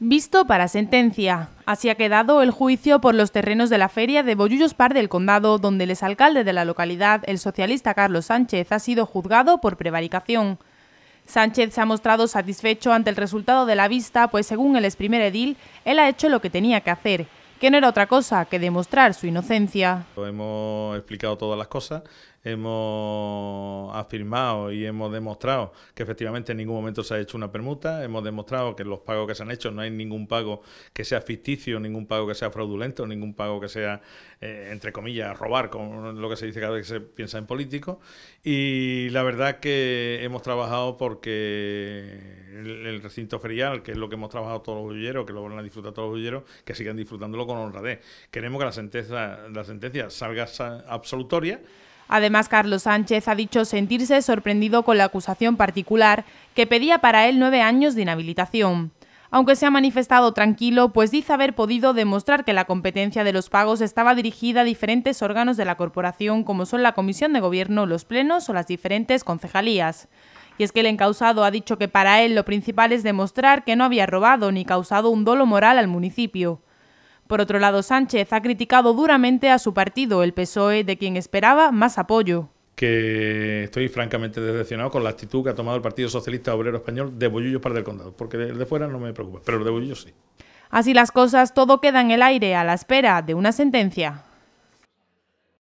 Visto para sentencia. Así ha quedado el juicio por los terrenos de la feria de Bollullos Par del Condado, donde el exalcalde de la localidad, el socialista Carlos Sánchez, ha sido juzgado por prevaricación. Sánchez se ha mostrado satisfecho ante el resultado de la vista, pues según el ex primer edil, él ha hecho lo que tenía que hacer, que no era otra cosa que demostrar su inocencia. Hemos explicado todas las cosas hemos afirmado y hemos demostrado que efectivamente en ningún momento se ha hecho una permuta, hemos demostrado que los pagos que se han hecho no hay ningún pago que sea ficticio, ningún pago que sea fraudulento, ningún pago que sea, eh, entre comillas, robar, Como lo que se dice cada vez que se piensa en político. Y la verdad que hemos trabajado porque el, recinto ferial, que es lo que hemos trabajado todos los bulleros, que lo van a disfrutar todos los bulleros, que sigan disfrutándolo con honradez. Queremos que la sentencia, la sentencia salga absolutoria Además, Carlos Sánchez ha dicho sentirse sorprendido con la acusación particular que pedía para él nueve años de inhabilitación. Aunque se ha manifestado tranquilo, pues dice haber podido demostrar que la competencia de los pagos estaba dirigida a diferentes órganos de la corporación, como son la Comisión de Gobierno, los plenos o las diferentes concejalías. Y es que el encausado ha dicho que para él lo principal es demostrar que no había robado ni causado un dolo moral al municipio. Por otro lado, Sánchez ha criticado duramente a su partido, el PSOE, de quien esperaba más apoyo que estoy francamente decepcionado con la actitud que ha tomado el Partido Socialista Obrero Español de Bollullos para el condado, porque el de fuera no me preocupa, pero el de Bollullos sí. Así las cosas, todo queda en el aire a la espera de una sentencia.